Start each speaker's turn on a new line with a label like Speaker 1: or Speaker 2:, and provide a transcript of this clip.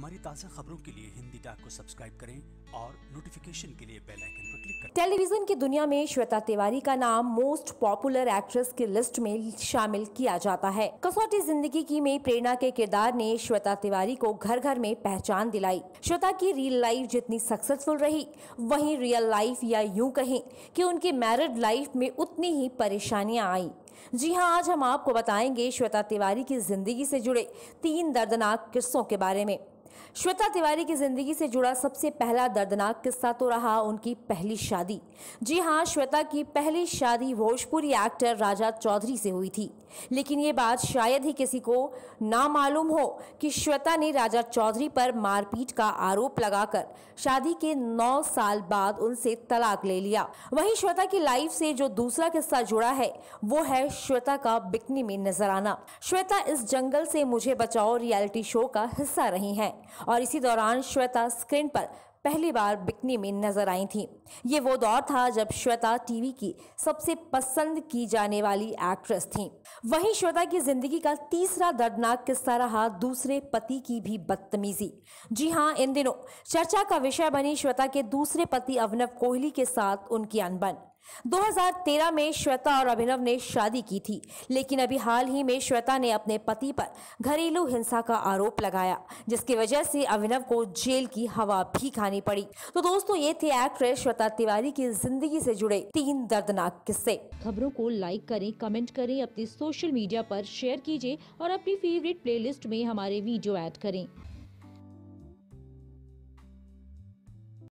Speaker 1: हमारी ताज़ा खबरों के लिए हिंदी डाक को सब्सक्राइब करें और नोटिफिकेशन के लिए बेल आइकन पर क्लिक करें टेलीविजन की दुनिया में श्वेता तिवारी का नाम मोस्ट पॉपुलर एक्ट्रेस की लिस्ट में शामिल किया जाता है कसौटी जिंदगी की में प्रेरणा के किरदार ने श्वेता तिवारी को घर घर में पहचान दिलाई श्वेता की रियल लाइफ जितनी सक्सेसफुल रही वही रियल लाइफ या यूँ कहें की उनकी मैरिड लाइफ में उतनी ही परेशानियाँ आई जी हाँ आज हम आपको बताएंगे श्वेता तिवारी की जिंदगी से जुड़े तीन दर्दनाक किस्सों के बारे में श्वेता तिवारी की जिंदगी से जुड़ा सबसे पहला दर्दनाक किस्सा तो रहा उनकी पहली शादी जी हाँ श्वेता की पहली शादी भोजपुरी एक्टर राजा चौधरी से हुई थी लेकिन ये बात शायद ही किसी को ना मालूम हो कि श्वेता ने राजा चौधरी पर मारपीट का आरोप लगाकर शादी के नौ साल बाद उनसे तलाक ले लिया वहीं श्वेता की लाइफ से जो दूसरा किस्सा जुड़ा है वो है श्वेता का बिकनी में नजर आना श्वेता इस जंगल से मुझे बचाओ रियलिटी शो का हिस्सा रही हैं और इसी दौरान श्वेता स्क्रीन पर पहली बार बिकनी में नजर आई थी ये वो दौर था जब श्वेता टीवी की सबसे पसंद की जाने वाली एक्ट्रेस थी वहीं श्वेता की जिंदगी का तीसरा दर्दनाक किस्सा रहा दूसरे पति की भी बदतमीजी जी हाँ इन दिनों चर्चा का विषय बनी श्वेता के दूसरे पति अवनव कोहली के साथ उनकी अनबन 2013 में श्वेता और अभिनव ने शादी की थी लेकिन अभी हाल ही में श्वेता ने अपने पति पर घरेलू हिंसा का आरोप लगाया जिसकी वजह से अभिनव को जेल की हवा भी खानी पड़ी तो दोस्तों ये थे एक्ट्रेस श्वेता तिवारी की जिंदगी से जुड़े तीन दर्दनाक किस्से खबरों को लाइक करें कमेंट करें अपने सोशल मीडिया पर शेयर कीजिए और अपनी फेवरेट प्लेलिस्ट में हमारे वीडियो ऐड करें